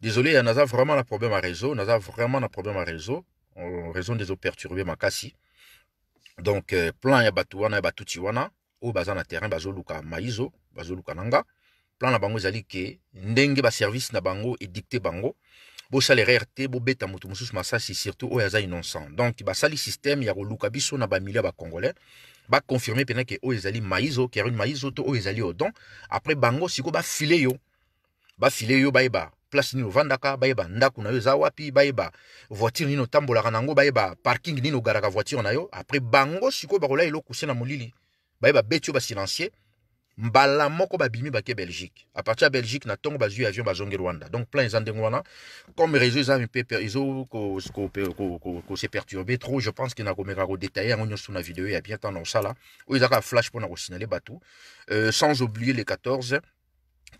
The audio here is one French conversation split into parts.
Désolé, il hein, y a vraiment un problème à réseau. Naza vraiment un problème à réseau. En raison des eaux perturbées, kasi. Donc, euh, plan ya batouana ya batutiwana. Au bazan na terrain, Luka maïzo, Luka nanga. Plan na bango zali ke, ndenge ba service na bango et dicté bango. Bo salaire RT, bo beta mutu musus masasi, surtout au yaza innocent. Donc, ba sali système ya luka biso na ba milia ba congolais. Ba confirmer pendant que au ezali maïzo, kerune maïzo to au ezali odon. Après bango, siko ba filé yo. Ba filé yo, ba place nini ovandaka bayeba ndako na yo eza wapi bayeba voiture nini otambolaka nango bayeba parking nini ogaraka voiture na yo après bango sikoyo bakolia eloko se na molili bayeba beti yo basilencier mbala moko babimi bake belgique partir ya belgique na ntongo bazwi avion bazongi rwanda donc plein plan eza ndenge wana comme réseau eza mpe ezokose perturbe trop je pense qu'il ke nakomeka kodetaille yango nyonso na video ya bien temps na kosala oyo ezaka flash mpo na kosinale bato euh, sans oublier les 14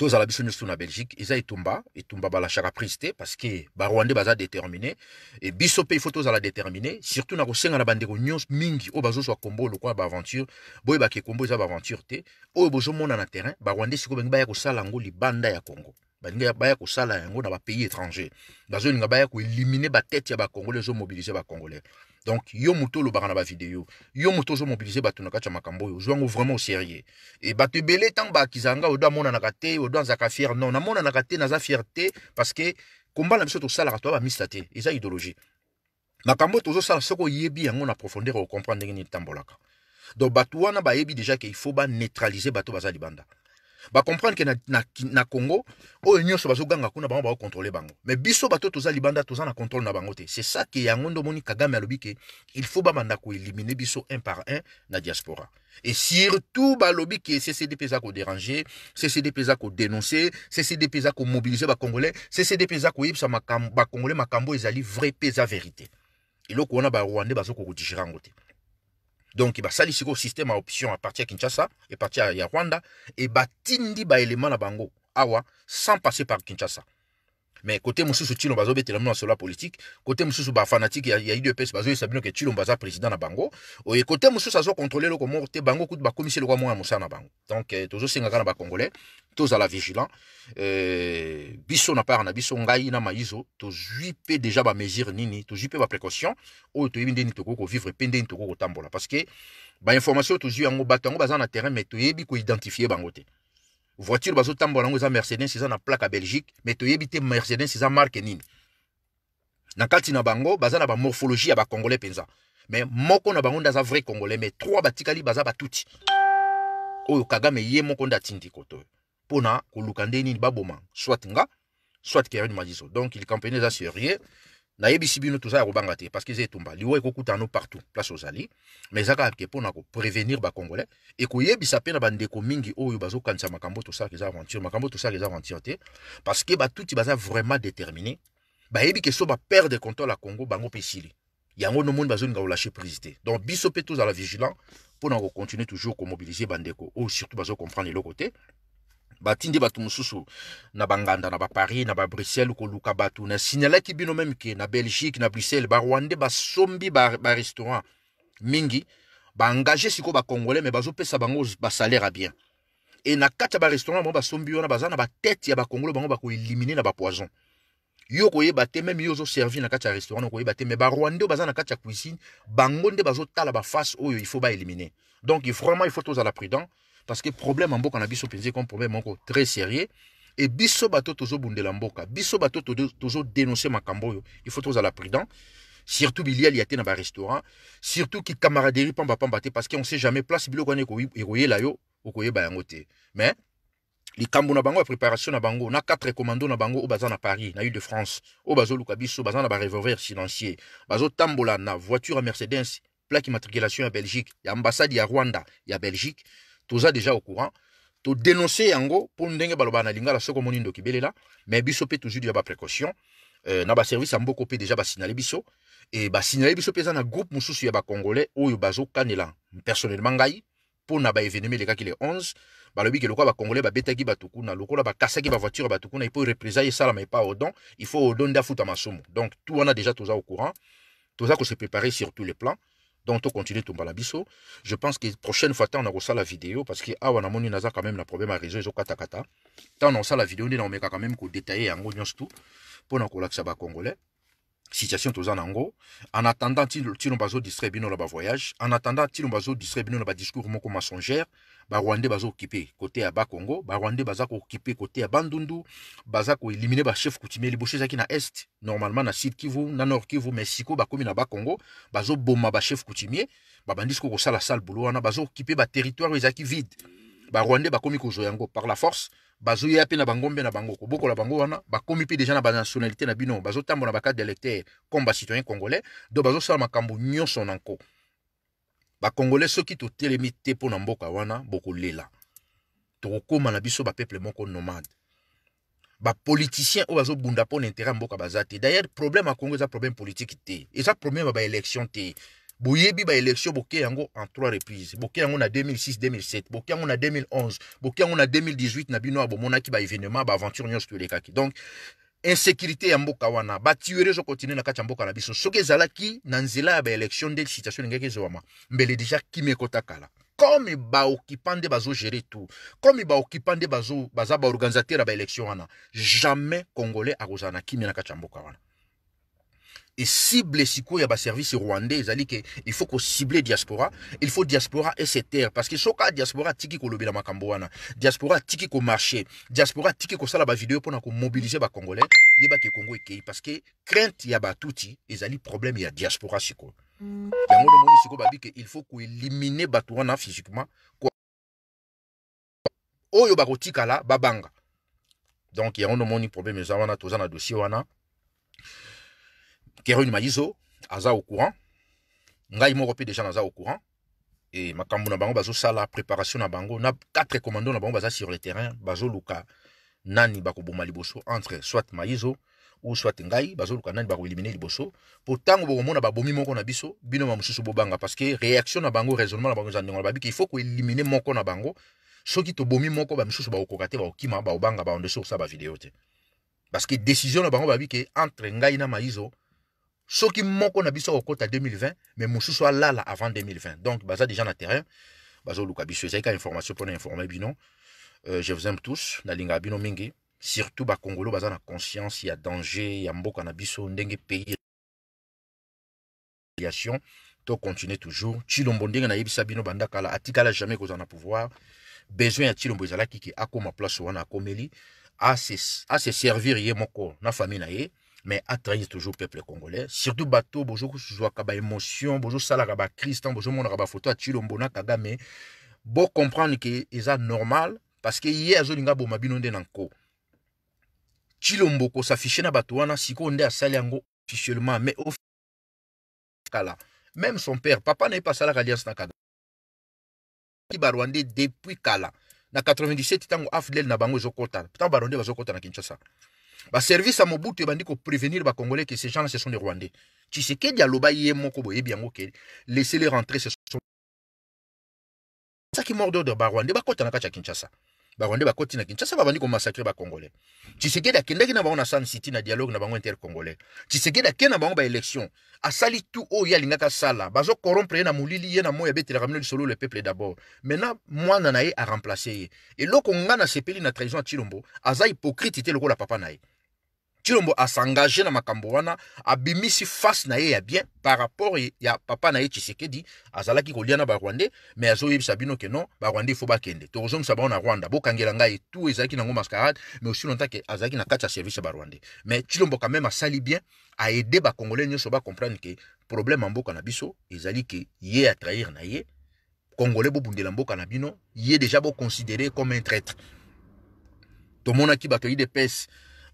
la biso nyonso na belgique eza etumba etumba balachaka prise te parce que barwandais baza déterminé et biso Tous à la déterminer, surtout na kosenga na de nyonso mingi oyo bazozwa kombo lokola baaventure boyebaka ekombo eza baaventure te oyo mon na terrain barwandais sikoyo bangi baya kosala yango libanda ya congo balinga baya kosala yango na pays étranger bazolinga baya koelimine batete ya bacongolais ezomobilize Congolais donc yo moto olobaka na bavideo yo muto ozomobilize bato na kati ya makambo oyo ozwi yango vraiment osérieux tamba bato ebele ntango bakiza nga odo amonanaka o odo azaka fier non namonanaka te naza za te parce que la na to sala toya ba te eza idéologie makambo tozosala soki oyebi yango na profondeur o comprendre nini tambolaka. donc bato ba yébi déjà ke il faut baneutralize bato baza libanda va comprendre na, na, na congo oyo nyonso bazoganga kuna ba contrôler bango mais biso bato toza libanda toza na contrôle na bango te c'est ça qui yango nde moni kagame alobi ke il faut ko éliminer biso un par un na diaspora et surtout balobi ke ccdp pesa koderange ccdp eza kodenonse ccdp c'est komobilize bacongolais ccdp eza koyebisa congolais makambo ezali vrai vérité eza vérité ba wana barwandais bazokokodigire yango te donc eh basali ben, ce système à option partir de kinshasa et partir à rwanda et eh e batindi ben, baelema à bango awa ah sans passer par kinshasa mais côté mosusu tshilombo bazobetela mino tellement solo la politique côté il mosusu bafanatike ya, ya udps bazoyesa bino ke tshilombo aza président à bango et côté ça azokontrole eloko moko te bango kutu bakomisi eloko moko à Moussa na bango donc eh, toujours tozosenga kaka na tozala vigilant eh, biso na part na biso ngai na maizo tozwi déjà ba mesurer nini tozwi mpe baprécaution oyo toyebi ndeni tokoki vivre pende. ndeni tokoki tambola. parce que information information tozwi en bato yango baza na terrain mais toyebi ko bango bangote. voiture tambola tambola eza mercedes eza na plaque à belgique mais toyebi te mercedes c'est eza marque nini na kati na bango baza na à ba congolais penza. mais moko na bango nde aza vrai congolais mais trois batikali baza batuti oyo kagame yé moko nde tinti koto pona koluka nde nini baboma soit nga soit kevin majiso donc likampeni eza serie nayebisi bino toza ya kobanga te parce que eza etumba liwa no partout place aux ozali mais eza kaka ke mpona koprévenir bacongolais ekoyebisa mpe na bandeko mingi oyo bazokanisa makambo ke za aventure makambo tosalaka eza aventure te parce que batuti baza vraiment déterminé yebi ke so perdre contrôle ya congo bango pe esili yango nomoni bazolinga lâcher prise donc biso mpe la vigilant nous continuer toujours mobiliser bandeko ou surtout bazocomprendre eloko côté batindi bato mosusu na banganda na baparis na babruxelles koluka bato nasinyalaki bino meme ke na belgique na bruxelles barwandais basombi barestaurant ba mingi baengage sikoyo Mais me bazopesa bango basalaire ya bien Et na kati ya barestaurant bango basombi wana baza na batete ya bacongolais bango bakoelimine na bapoison yo koyeba te meme yo ozoservi na kati ya restaurant okoyeba te me barwandais oyo baza na kati ya cuisine bango nde bazotala baface oyo il faut baelimine donc vraiment il faut tozala prudent parce que problème en mboka na biso penzi comme problème moko très sérieux et biso bato toujours bundela mboka biso bato toujours dénoncer makamboyo il faut aller prudent surtout y liate dans un restaurant surtout qui camaraderie pamba pamba te parce qu'on sait jamais place et ne là yo okoyeba yango te mais les na bango préparation na bango a quatre commandos na bango au à na paris na ile de france oyo luka biso bazan na barevolver financier bazotambola na voiture à mercedes plaque immatriculation à belgique a ambassade a rwanda a belgique toza déjà au courant dénoncer yango pour ndenge balobaka na lingala soko moni ndoki belela mais biso mpe toujours deja précaution euh, na baservice ya mboka déjà deja signaler biso bas signaler biso mpe eza na groupe mosusu ya congolais oyo bazokanela personnellement ngai mpo na baévénement elekaki le 11 balobiki lokola bacongolais babetaki bato voiture lokola bakasaki bavoiture bato kuna epo mais pas au don, il faut au don nde à masumu donc tout on a déjà toza au courant toza se préparer sur tous les plans donc continuer tout biso je pense que prochaine fois on ntango la vidéo parce que awa ah, moni naza quand même la problème Kata ya réseau ezokatakata ntango nakosala video nde naomeka quand même kodetaye yango pour tu collab ça kolakisa congolais situation tout Zanango, en attendant ti bazo bazodistrai la na voyage, en attendant bazo bazodistrai bino ba discours moko mensongère côté à ba Congo, ba barwandais bazako occupé côté à bandundu éliminer ba chef coutumier liboso qui na est normalement na sud kivu na nord kivu mais ba komi na boma ba chef coutumier babandisi ko kosala sale bulo Bazo bazokipe territoire vide barwandais bakomi kozwa yango par la force bazoya pe na bangombe mpe na bango la bango wana bakomi mpe déjà na nationalité na bino tambo na bakade électeur comme citoyen congolais donc bazosala makambo nyonso na nko bacongolais soki totelemi te mpo mboka wana bokolela tokokóma na biso peuple moko nomade ba politicien bazobunda bunda na intérêt ya mboka baza d'ailleurs problème à congo ça problème politique et ça problème ba élection boyebi baélection boke yango en trois reprises Bokeyango yango na 2006 2007 bokeya yango na 2011 bokeya yango na 2018 na bino ya événement baévénement baaventure nyonso toelekaki donc insécurité ya mboka wana batuere continuer na kati ya mboka na biso soki ezalaki na nzela ba élection nde situation elingaki ezowama mbele déjà kimi ekota kala comme baoccupant bazo gérer tout comme ba baoccupant bazo baza ba organisateur ba élection wana jamais congolais a na ki na kati ya et cible sikoya ba service rwandais ezali que il faut qu'on cible diaspora il faut diaspora et ses terres parce que soka diaspora tiki kolobela makambo wana diaspora tiki ko marché diaspora la vidéo tiki kosala ba video mpona komobilize bacongolais yebaki kongo ekei parce que crainte y a ya batuti ezali problème y a diaspora sikoyo yango lomoni sikoyo dit que il faut qu'on élimine bato wana physiquement oyo bakotikala babanga donc y il yango nomoni problème on a toujours un dossier wana kerun Maïso, aza au courant ngai moko déjà Aza au courant ma makambo na bango la préparation na bango na quatre commandos na bango baza sur le terrain bazoluka nani bomali maliboso entre soit Maïso ou soit ngai bazoluka nani éliminer liboso po na ba bomi moko na biso bino bo banga parce que réaction na bango raisonnement na bango na il faut koelimine moko na bango soki bomi moko b'a bakokoka ba bakokima baobanga baondeso ça bavideo te parce que décision na bango babi ke entre ngai na qui moko na biso okota 2020 mais soit là là avant 2020 donc baza déjà na terrain bazoluka biso ezali une information pour informer, bino euh, je vous aime tous linga bino mingi surtout bakongolo baza na conscience Il y a danger Il y a mboka na biso ndenge pays aviation to continuer toujours chilombo ndenge nayebisa bino banda kala atikala jamais kozala na pouvoir besoin ya chilombo ezalaki ke akoma place wana à se servir ye moko na famille na ye mais a trahi toujours le peuple congolais. Surtout bateau, bonjour, je vois kaba émotion, bonjour, ça, kaba Christ, bonjour, mon kaba photo, tu l'ombona, kagame. Bon, comprendre que c'est normal, parce que hier, je n'ai boma bino nde nanko. Chilombo ko s'afficher na bato na siko est à yango officiellement, mais au kala. Même son père, papa n'est pas salak alliance na Qui Barwande depuis kala. Na 97, tango afdel na bango ezokota. Tango barwande bazokota na Kinshasa baservice dire mobutu prévenir koprévenir congolais que ces gens-là ce sont des rwandais tu sais tshisekedi aloba ye moko boyebi bien ok laissez les rentrer ce sont ça qui mort d'ordre ba bakota na kati ya kinshasa barwandais bakoti na kinshasa babandi komasakre bacongolais tshisekedi akendaki na bango na sun city na dialogue na bango intercongolais tshisekedi ake na bango baélection asali o ya lingaka sala bazo corrompre na molili ye na moya abetelaka mino solo le peuple d'abord maintenant mwana na ye remplacer ye lokonga na sepeli na trahison ya tshilombo aza hypocrite te lokola papa na ye tilombo asangaje na makambo wana abimisi face na ye ya bien par rapport ya papa na ye tshisekedi azalaki kolia na mais azo azoyebisa bino ke non faut barwandais ifo bakende tokozongisa bango na rwanda bokangela ngai etu na ngoma mascarade mais aussi longtemps que azaki na kacha service ya barwandais mais tilombo quand même asali bien aider ba nyo so ba comprendre ke problème en mboka na biso ezali ke ye trahir na ye congolais bobundela mboka na bino ye deja considéré comme un traître tomonaki bato idps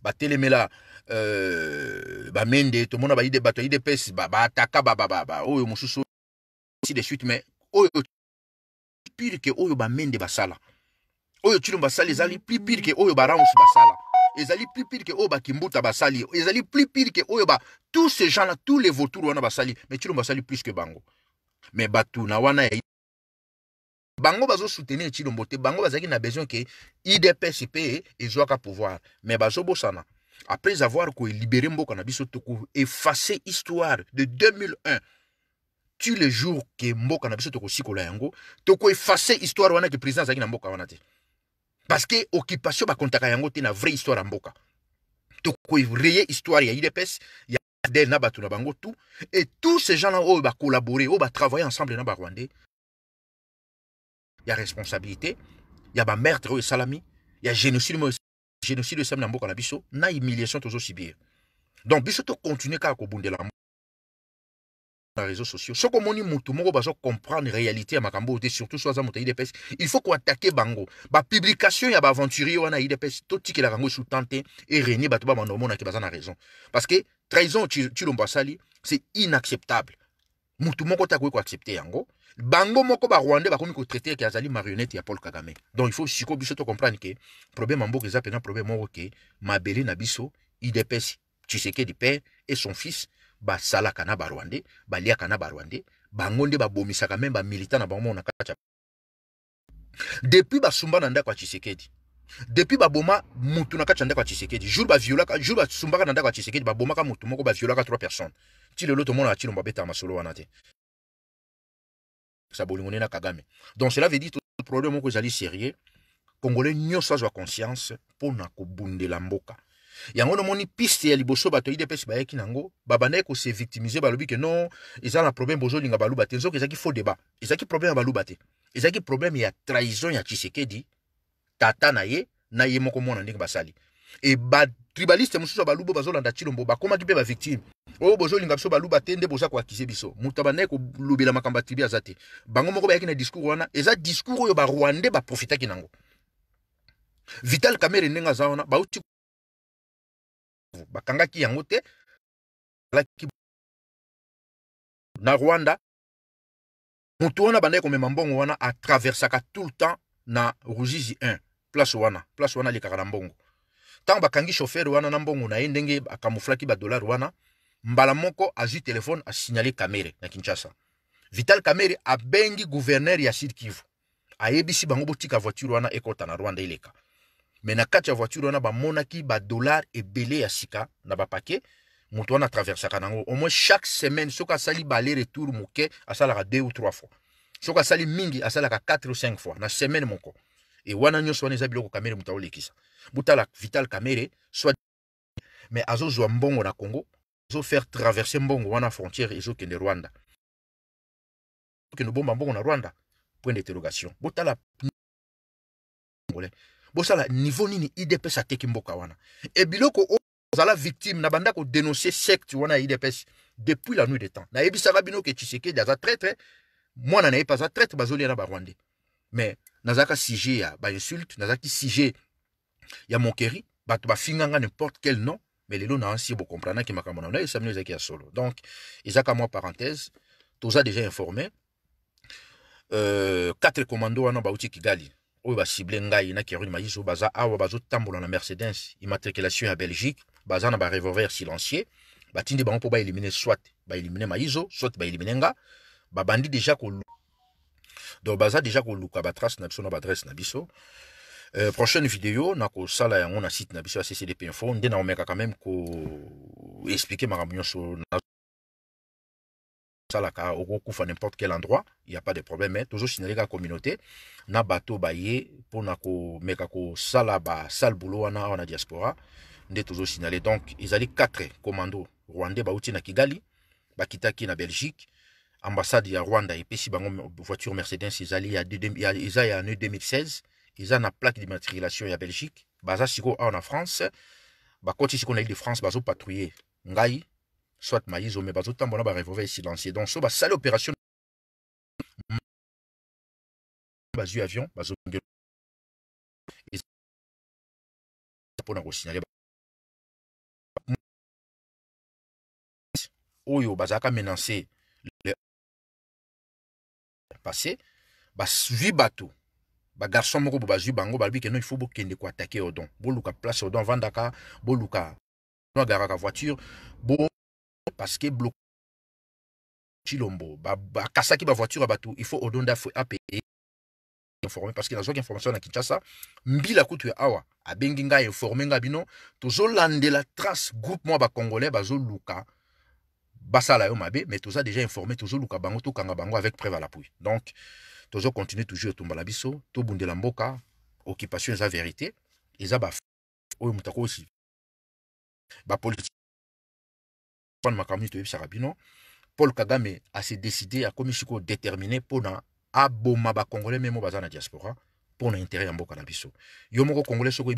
batelemela euh, bamende tomona baide bato ya idps baataka ba, ba, ba, ba, oyo mosusu si de suite mais oyo pire ke oyo bamende basala oyo tulum basali ezali plus pire ke oyo barance basala ezali plus pire ke oyo bakimbuta basali ezali plus pire ke oyo ba tous ces gens là tous les vautours wana basali mais tulum basali plus ke bango mais bato na wana ya bango bazosoutenir chilombo te bango bazalaki na besoin ke idps mpe ezwaka pouvoir mais bazobosana après avoir libéré mboka na biso l'histoire de 2001 tu le jour que mboka na biso tokosikola yango effacé histoire wana ke président azalaki na mboka wana te parce que occupation Kontaka yango te na vraie histoire il mboka a histoire il idps ya adel na na bango tout et tous ces gens-là collaboré, collaborer ont travaillé ensemble il y a responsabilité il y a ya salami, il y a génocide génocide esami na mboka na biso na humiliation tozosibir donc biso ka ko kobundela na réseaux sociaux soki moni motu moko comprendre réalité ya makambo te surtout so mota moto ya il faut koatake bango publication ya aventurier wana ya idps totikelaka yango et temps te erenie ba bamanda omonaki baza na raison parce que trahison tu tilombo asali c'est inacceptable motu moko te akoki koaccepte yango bango moko komi ko kotraite ete azali marionnette ya paul kagame donc il faut siko biso comprendre que problème ya mboka eza problème moko ke mabele na biso idepesi, tshisekedi père et son fils ba na barwandais kana ba barwandais bango nde babomisaka ba bamilitant na bango na kati ya depuis basumba na ndako ya tshisekedi depuis boma mutu na kwa ya ndako ya tshisekedi jour baviolaka jour basumbaka ka ndako ba boma ka mutu moko baviolaka trois personnes ti le lot na ti lombo beta masolo wana ça na Kagame. Donc cela veut dire tout le problème que j'allais sérieux. Congolais nyonso azwa conscience mpona kobundela mboka. yango nomoni piste ya liboso bato ya idps qui nango babandaki se victimize balobi que non ont na problème bozolinga baluba te ça qui faut débat qui problème ya ils ont qui problème ya trahison ya dit, tata naie, naie mon ye moko mwana ndenge basali e batribaliste mosusu ya balubu bazolanda chilombo bakomaki mpe bavictime oyo bozolinga biso baluba te nde boza koakize biso moto abandaki kolobela makambo ya tribi aza te bango moko bayaki na discours wana eza discours oyo barwande baprofitaki nango vital camere ndenge aza wana bauti bakangaki yango te alaki na rwanda moto wana bandaki komema mbongo wana atraversaka tout le temps na ruzizi 1 place wana place wana alekaka na mbongo ntango bakangi shofere wana na mbongo na ye ndenge akamuflaki badolare wana mbala moko azwi telefone asinyale kamere na kinshasa vital kamere abengi guverner ya sud kivu ayebisi bango botika voiture wana ekɔta na rwanda eleka me na kati ya voiture wana bamonaki badolare ebele ya sika na bapake moto wana atraversaka nango au moins chaque semaine soki asali bale retour moke asalaka 2 ou 3 fois soki asali mingi asalaka 4 ou 5 fois na semaine moko e wana nyonso wana eza biloko kamere moto aolekisa boutala vital kamere soit mais azozwa mbongo na congo faire traverser mbongo wana frontière de rwanda okende obomba mbongo na rwanda point d'interrogation botala Bosa la niveau nini idps ateki mboka wana e biloko zala victime na ko dénoncer secte wana ya depuis la nuit de temps que bino ke tshisekedi aza traître mwana na ye mpe aza traître bazoli na Rwanda, mais nazalaka sujet insulte, na nazalaki sigé y a mon bah mokeri bato finganga n'importe quel nom mais les vous na ansi bocomprendaki makambo na na esamino ezalaki ya solo donc ezaka moi parenthèse toza déjà informé euh, quatre commandos wana bauti kigali oyo ciblé ngai na kerune au baza awa bazotambola na mercedes immatriculation à belgique baza na revolver silencieux batindi on mpo éliminer soit baelimine mayizo soit éliminer nga bandit déjà koluka donc baza déjà koluka batrace na biso na adresse na biso euh, prochaine vidéo nakosala yango na site na biso ya ccdp info nde naomekaka meme koexplike makambo nyonso osalaka okokufa nimporte quel endroit il y a pas de problème hein. toujours signaler la communauté na bato baye mpona komeka kosala basale boulot wana on na diaspora nde signaler donc ils allaient 4 commando rwandais bauti na kigali kitaki na belgique ambassade ya rwanda epesi bango voiture mercedes ezali ya eza ya année 2016 ont une plaque d'immatriculation à belgique baza en france bah, ils qu'on une de france bah, patrouiller, ngai soit maizo bas bazotambola na barevolver silencieux. donc so basali opération Du avion bazongela mpona kosignale oyo bazaka menacé le passé bah, un bateau garçon moko bo bazwi bango balobi que non ifaut bokende koatake odon boluka place odon avandaka boluka no la voiture bo parce que blok chilombo bakasaki ba, bavoiture ya bato ifaut odon nde ape informé parce que nazwaki information na kinshasa mbila kutu ya awa abengi ngai gabino toujours bino la trace groupe congolais ba zo luka basala yo mabe mais toza déjà informé tozoluka bango tokanga bango avec preuve à l'appui donc toujours continuer toujours tout tout biso tobundela mboka occupation la vérité eza ba oyo aussi akosi politique makambo nini toyebisaka bino paul kagame décidé à akomi sikoyo déterminé pour bah Congolais mais congolais baza na diaspora pour l'intérêt en mboka na biso yo congolais